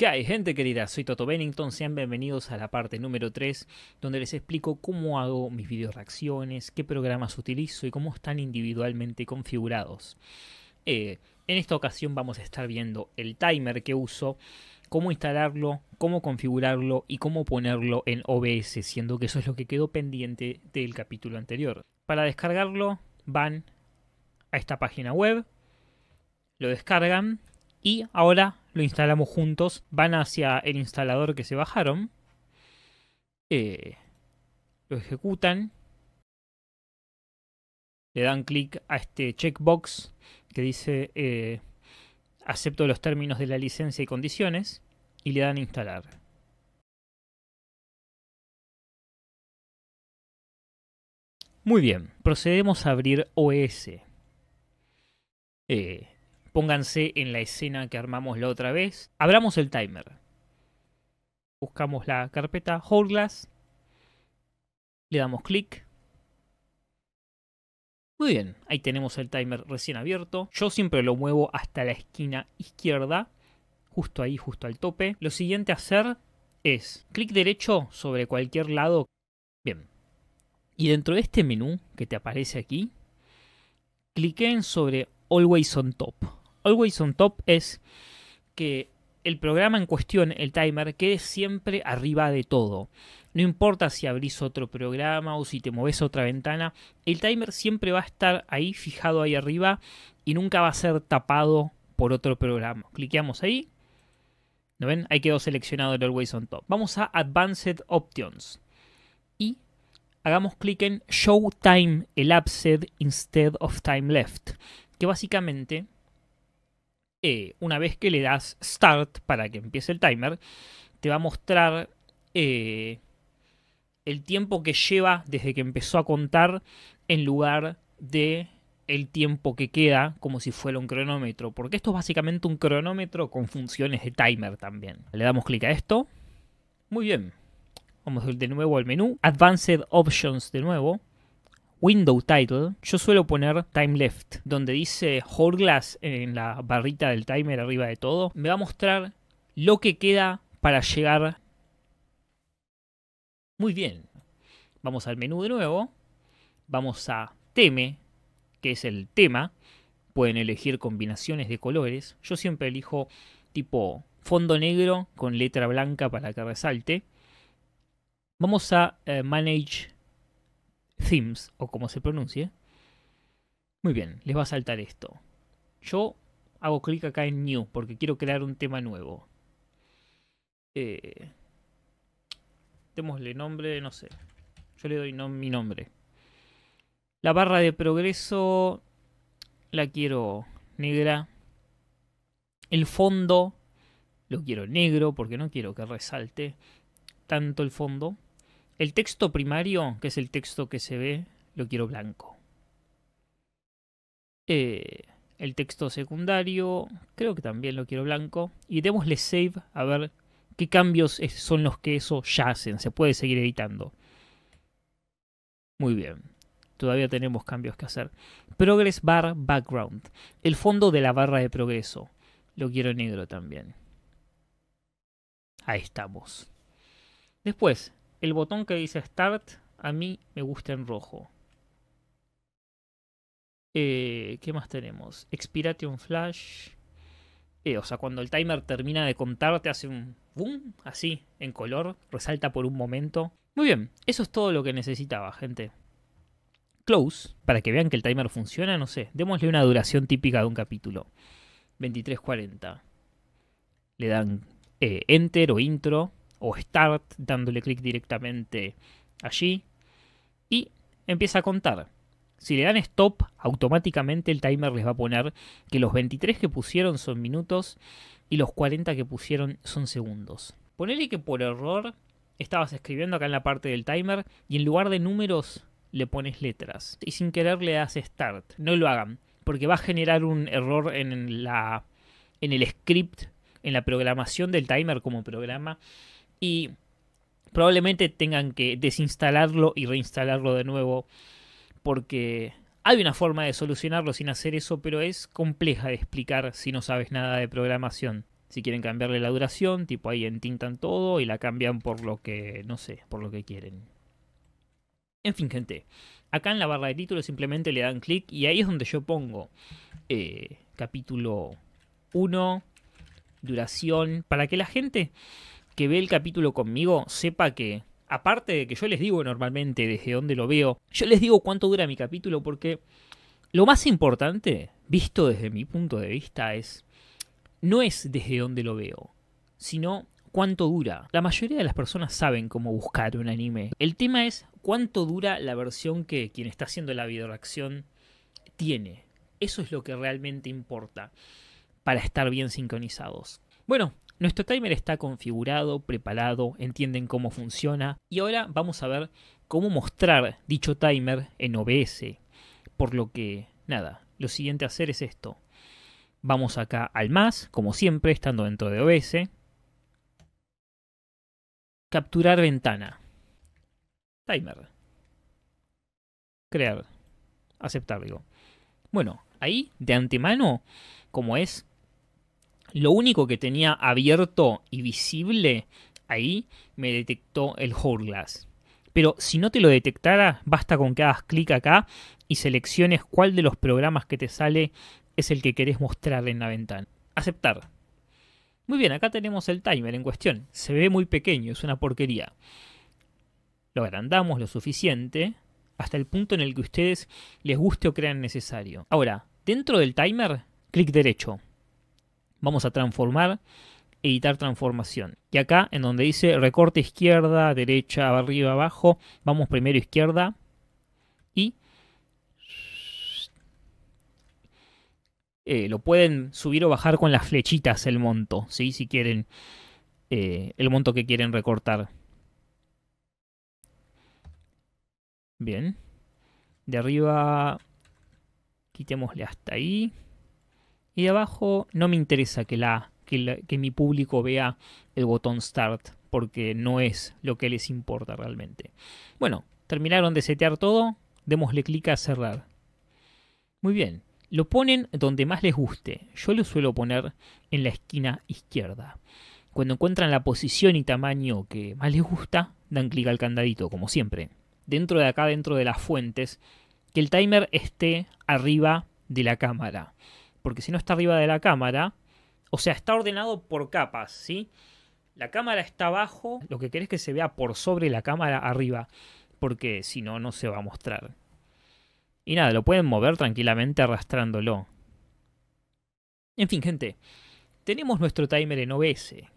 ¿Qué hay, gente querida? Soy Toto Bennington, sean bienvenidos a la parte número 3, donde les explico cómo hago mis video reacciones, qué programas utilizo y cómo están individualmente configurados. Eh, en esta ocasión vamos a estar viendo el timer que uso, cómo instalarlo, cómo configurarlo y cómo ponerlo en OBS, siendo que eso es lo que quedó pendiente del capítulo anterior. Para descargarlo van a esta página web, lo descargan y ahora lo instalamos juntos, van hacia el instalador que se bajaron, eh, lo ejecutan, le dan clic a este checkbox que dice eh, acepto los términos de la licencia y condiciones y le dan instalar. Muy bien, procedemos a abrir OS. Eh, Pónganse en la escena que armamos la otra vez. Abramos el timer. Buscamos la carpeta Hourglass. Le damos clic. Muy bien, ahí tenemos el timer recién abierto. Yo siempre lo muevo hasta la esquina izquierda, justo ahí, justo al tope. Lo siguiente a hacer es clic derecho sobre cualquier lado. Bien. Y dentro de este menú que te aparece aquí, cliquen sobre Always on Top. Always on Top es que el programa en cuestión, el timer, quede siempre arriba de todo. No importa si abrís otro programa o si te moves otra ventana, el timer siempre va a estar ahí fijado ahí arriba y nunca va a ser tapado por otro programa. Cliqueamos ahí. ¿No ven? Ahí quedó seleccionado el Always on Top. Vamos a Advanced Options. Y hagamos clic en Show Time Elapsed Instead of Time Left. Que básicamente eh, una vez que le das start para que empiece el timer, te va a mostrar eh, el tiempo que lleva desde que empezó a contar en lugar de el tiempo que queda como si fuera un cronómetro, porque esto es básicamente un cronómetro con funciones de timer también. Le damos clic a esto. Muy bien. Vamos de nuevo al menú, Advanced Options de nuevo window title, yo suelo poner time left, donde dice Hourglass en la barrita del timer arriba de todo, me va a mostrar lo que queda para llegar. Muy bien. Vamos al menú de nuevo. Vamos a teme, que es el tema. Pueden elegir combinaciones de colores. Yo siempre elijo tipo fondo negro con letra blanca para que resalte. Vamos a eh, Manage themes, o como se pronuncie. Muy bien, les va a saltar esto. Yo hago clic acá en New porque quiero crear un tema nuevo. Eh, démosle nombre, no sé. Yo le doy mi nombre. La barra de progreso la quiero negra. El fondo lo quiero negro porque no quiero que resalte tanto el fondo. El texto primario, que es el texto que se ve, lo quiero blanco. Eh, el texto secundario, creo que también lo quiero blanco. Y démosle save a ver qué cambios son los que eso ya hacen. Se puede seguir editando. Muy bien. Todavía tenemos cambios que hacer. Progress bar background. El fondo de la barra de progreso. Lo quiero negro también. Ahí estamos. Después, el botón que dice Start a mí me gusta en rojo. Eh, ¿Qué más tenemos? Expiration Flash. Eh, o sea, cuando el timer termina de contar, te hace un boom, así, en color, resalta por un momento. Muy bien, eso es todo lo que necesitaba, gente. Close, para que vean que el timer funciona, no sé, démosle una duración típica de un capítulo. 23.40. Le dan eh, Enter o Intro o Start dándole clic directamente allí y empieza a contar. Si le dan stop, automáticamente el timer les va a poner que los 23 que pusieron son minutos y los 40 que pusieron son segundos. Ponele que por error estabas escribiendo acá en la parte del timer y en lugar de números le pones letras y sin querer le das start. No lo hagan porque va a generar un error en, la, en el script, en la programación del timer como programa y probablemente tengan que desinstalarlo y reinstalarlo de nuevo porque hay una forma de solucionarlo sin hacer eso, pero es compleja de explicar si no sabes nada de programación. Si quieren cambiarle la duración, tipo ahí entintan todo y la cambian por lo que, no sé, por lo que quieren. En fin, gente, acá en la barra de títulos simplemente le dan clic y ahí es donde yo pongo eh, capítulo 1, duración, para que la gente que ve el capítulo conmigo sepa que, aparte de que yo les digo normalmente desde dónde lo veo, yo les digo cuánto dura mi capítulo porque lo más importante, visto desde mi punto de vista, es no es desde dónde lo veo, sino cuánto dura. La mayoría de las personas saben cómo buscar un anime. El tema es cuánto dura la versión que quien está haciendo la videoreacción tiene. Eso es lo que realmente importa para estar bien sincronizados. Bueno, nuestro timer está configurado, preparado, entienden cómo funciona y ahora vamos a ver cómo mostrar dicho timer en OBS. Por lo que, nada, lo siguiente a hacer es esto. Vamos acá al más, como siempre, estando dentro de OBS. Capturar ventana. Timer. Crear. Aceptar, digo. Bueno, ahí, de antemano, como es lo único que tenía abierto y visible ahí me detectó el Hourglass. Pero si no te lo detectara, basta con que hagas clic acá y selecciones cuál de los programas que te sale es el que querés mostrar en la ventana. Aceptar. Muy bien, acá tenemos el timer en cuestión. Se ve muy pequeño, es una porquería. Lo agrandamos lo suficiente hasta el punto en el que ustedes les guste o crean necesario. Ahora, dentro del timer, clic derecho vamos a transformar, e editar transformación. Y acá en donde dice recorte izquierda, derecha, arriba, abajo, vamos primero izquierda y eh, lo pueden subir o bajar con las flechitas el monto, ¿sí? si quieren eh, el monto que quieren recortar. Bien. De arriba quitémosle hasta ahí. Y abajo no me interesa que, la, que, que mi público vea el botón Start, porque no es lo que les importa realmente. Bueno, terminaron de setear todo, démosle clic a cerrar. Muy bien, lo ponen donde más les guste. Yo lo suelo poner en la esquina izquierda. Cuando encuentran la posición y tamaño que más les gusta, dan clic al candadito, como siempre. Dentro de acá, dentro de las fuentes, que el timer esté arriba de la cámara porque si no está arriba de la cámara, o sea, está ordenado por capas, ¿sí? La cámara está abajo, lo que querés que se vea por sobre la cámara arriba, porque si no, no se va a mostrar. Y nada, lo pueden mover tranquilamente arrastrándolo. En fin, gente, tenemos nuestro timer en OBS,